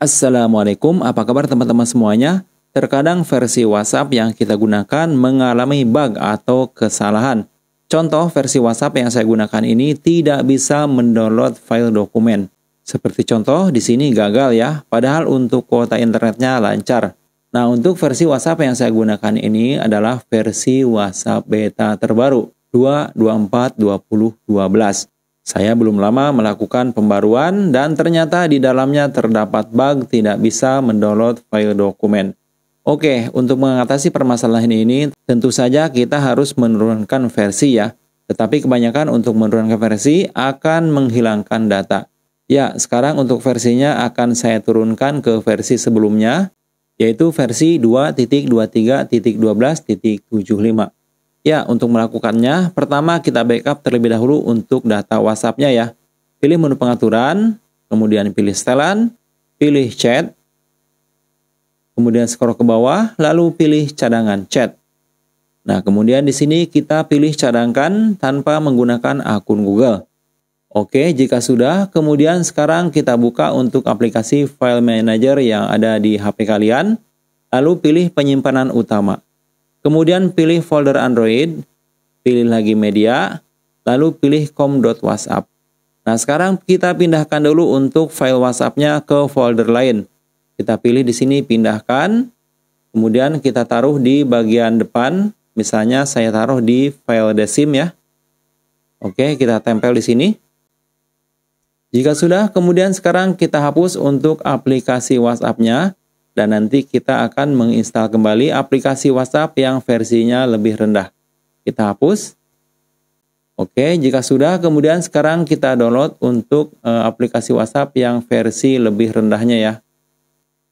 Assalamualaikum, apa kabar teman-teman semuanya? Terkadang versi WhatsApp yang kita gunakan mengalami bug atau kesalahan. Contoh versi WhatsApp yang saya gunakan ini tidak bisa mendownload file dokumen. Seperti contoh di sini gagal ya, padahal untuk kuota internetnya lancar. Nah, untuk versi WhatsApp yang saya gunakan ini adalah versi WhatsApp beta terbaru 2242012. Saya belum lama melakukan pembaruan dan ternyata di dalamnya terdapat bug tidak bisa mendownload file dokumen. Oke, untuk mengatasi permasalahan ini tentu saja kita harus menurunkan versi ya. Tetapi kebanyakan untuk menurunkan versi akan menghilangkan data. Ya, sekarang untuk versinya akan saya turunkan ke versi sebelumnya, yaitu versi 2.23.12.75. Ya, untuk melakukannya, pertama kita backup terlebih dahulu untuk data WhatsApp-nya ya. Pilih menu pengaturan, kemudian pilih setelan, pilih chat, kemudian scroll ke bawah, lalu pilih cadangan chat. Nah, kemudian di sini kita pilih cadangkan tanpa menggunakan akun Google. Oke, jika sudah, kemudian sekarang kita buka untuk aplikasi File Manager yang ada di HP kalian, lalu pilih penyimpanan utama. Kemudian pilih folder Android, pilih lagi media, lalu pilih com.whatsapp. Nah, sekarang kita pindahkan dulu untuk file WhatsApp-nya ke folder lain. Kita pilih di sini pindahkan, kemudian kita taruh di bagian depan. Misalnya saya taruh di file desim ya. Oke, kita tempel di sini. Jika sudah, kemudian sekarang kita hapus untuk aplikasi WhatsApp-nya dan nanti kita akan menginstal kembali aplikasi WhatsApp yang versinya lebih rendah. Kita hapus. Oke, jika sudah, kemudian sekarang kita download untuk e, aplikasi WhatsApp yang versi lebih rendahnya ya.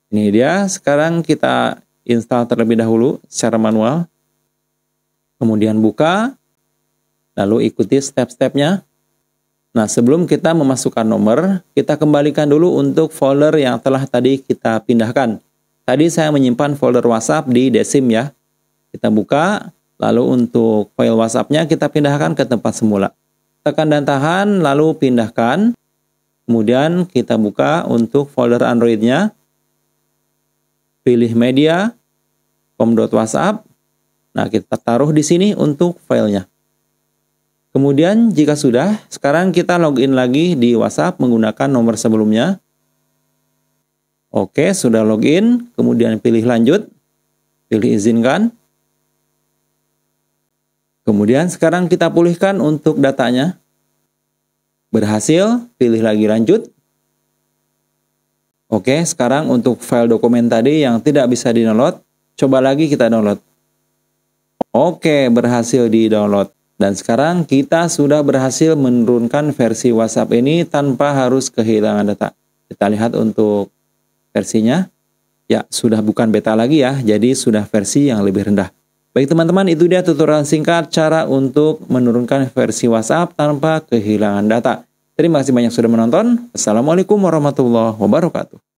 Ini dia, sekarang kita install terlebih dahulu secara manual. Kemudian buka, lalu ikuti step-stepnya. Nah, sebelum kita memasukkan nomor, kita kembalikan dulu untuk folder yang telah tadi kita pindahkan. Tadi saya menyimpan folder WhatsApp di Desim ya. Kita buka, lalu untuk file WhatsAppnya kita pindahkan ke tempat semula. Tekan dan tahan, lalu pindahkan. Kemudian kita buka untuk folder Android-nya. Pilih media, WhatsApp. Nah, kita taruh di sini untuk filenya. Kemudian jika sudah, sekarang kita login lagi di WhatsApp menggunakan nomor sebelumnya. Oke, sudah login, kemudian pilih lanjut, pilih izinkan. Kemudian sekarang kita pulihkan untuk datanya. Berhasil, pilih lagi lanjut. Oke, sekarang untuk file dokumen tadi yang tidak bisa di-download, coba lagi kita download. Oke, berhasil di-download. Dan sekarang kita sudah berhasil menurunkan versi WhatsApp ini tanpa harus kehilangan data. Kita lihat untuk versinya ya sudah bukan beta lagi ya, jadi sudah versi yang lebih rendah. Baik teman-teman, itu dia tutorial singkat cara untuk menurunkan versi WhatsApp tanpa kehilangan data. Terima kasih banyak sudah menonton. Assalamualaikum warahmatullahi wabarakatuh.